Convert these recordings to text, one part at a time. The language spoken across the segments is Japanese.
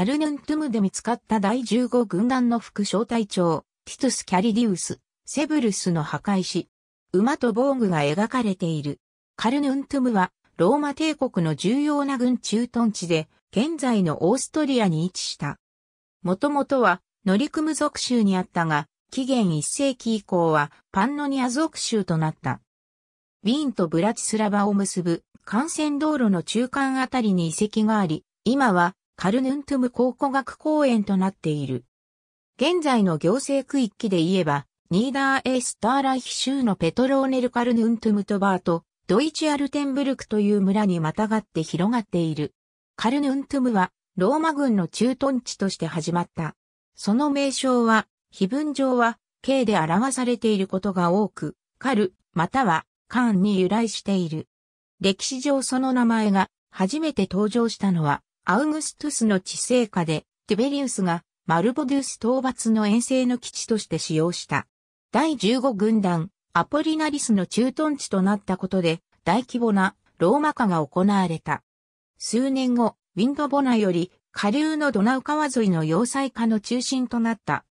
カルヌントゥムで見つかった第15軍団の副小隊長、ティトゥス・キャリディウス、セブルスの破壊し、馬と防具が描かれている。カルヌントゥムは、ローマ帝国の重要な軍駐屯地で、現在のオーストリアに位置した。もともとは、ノリクム属州にあったが、紀元1世紀以降はパンノニア属州となった。ウィーンとブラチスラバを結ぶ幹線道路の中間あたりに遺跡があり、今はカルヌントゥム考古学公園となっている。現在の行政区域で言えば、ニーダーエースターライヒ州のペトローネルカルヌントゥムトバーと、ドイチアルテンブルクという村にまたがって広がっている。カルヌントゥムは、ローマ軍の駐屯地として始まった。その名称は、碑文上は、K で表されていることが多く、カル、または、カーンに由来している。歴史上その名前が、初めて登場したのは、アウグストゥスの治世下で、テベリウスがマルボデゥス討伐の遠征の基地として使用した。第15軍団、アポリナリスの駐屯地となったことで、大規模なローマ化が行われた。数年後、ウィンドボナより下流のドナウ川沿いの要塞化の中心となった。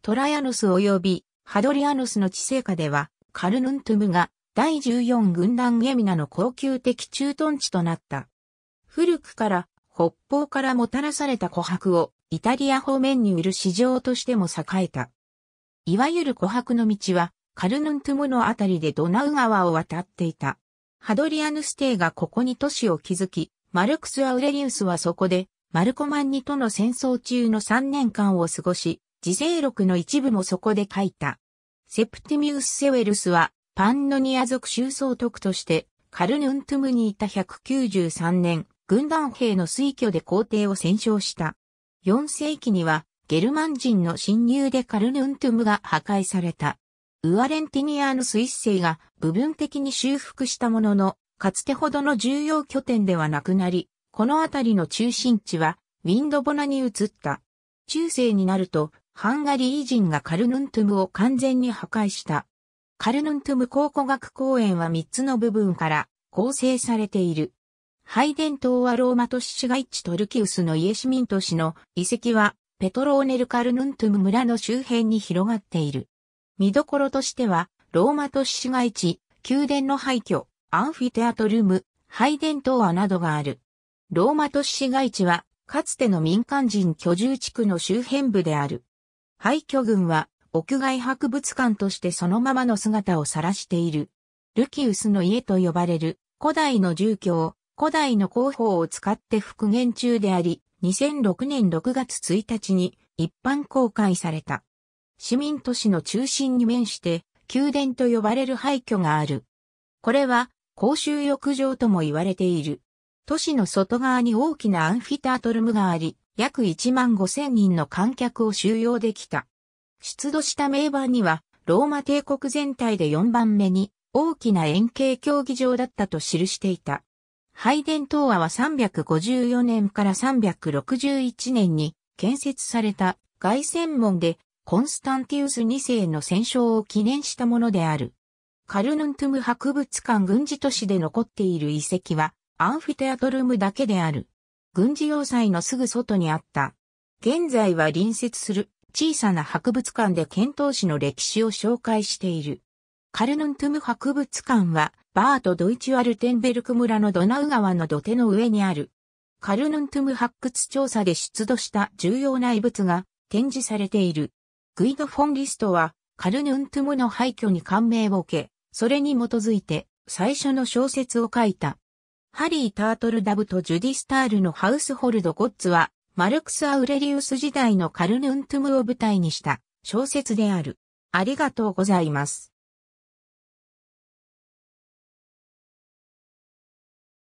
トラヤノス及びハドリアノスの治世下では、カルヌントゥムが第14軍団ゲミナの高級的駐屯地となった。古くから北方からもたらされた琥珀をイタリア方面に売る市場としても栄えた。いわゆる琥珀の道はカルヌントゥのあたりでドナウ川を渡っていた。ハドリアヌス帝がここに都市を築き、マルクス・アウレリウスはそこでマルコマンニとの戦争中の3年間を過ごし、自生録の一部もそこで書いた。セプティミウス・セウェルスは、パンノニア族州総徳として、カルヌントムにいた193年、軍団兵の推挙で皇帝を戦勝した。4世紀には、ゲルマン人の侵入でカルヌントゥムが破壊された。ウアレンティニアーヌス一世が部分的に修復したものの、かつてほどの重要拠点ではなくなり、この辺りの中心地はウィンドボナに移った。中世になると、ハンガリー人がカルヌントゥムを完全に破壊した。カルヌントゥム考古学公園は3つの部分から構成されている。ハイデン島はローマ都市市街地トルキウスのイエシミン都市の遺跡はペトローネルカルヌントゥム村の周辺に広がっている。見どころとしては、ローマ都市市街地、宮殿の廃墟、アンフィテアトルム、ハイデン島アなどがある。ローマ都市市街地は、かつての民間人居住地区の周辺部である。廃墟群は、屋外博物館としてそのままの姿を晒している。ルキウスの家と呼ばれる古代の住居を古代の広報を使って復元中であり、2006年6月1日に一般公開された。市民都市の中心に面して、宮殿と呼ばれる廃墟がある。これは、公衆浴場とも言われている。都市の外側に大きなアンフィタートルムがあり、約1万5千人の観客を収容できた。出土した名板には、ローマ帝国全体で4番目に大きな円形競技場だったと記していた。拝殿東和は354年から361年に建設された外線門でコンスタンティウス2世の戦勝を記念したものである。カルヌントゥム博物館軍事都市で残っている遺跡はアンフィテアトルムだけである。軍事要塞のすぐ外にあった。現在は隣接する小さな博物館で遣唐使の歴史を紹介している。カルヌントゥム博物館は、バート・ドイチュ・アルテンベルク村のドナウ川の土手の上にある。カルヌントゥム発掘調査で出土した重要な遺物が展示されている。グイド・フォン・リストは、カルヌントゥムの廃墟に感銘を受け、それに基づいて最初の小説を書いた。ハリー・タートルダブとジュディ・スタールのハウスホルド・ゴッツは、マルクス・アウレリウス時代のカルヌントゥムを舞台にした小説である。ありがとうございます。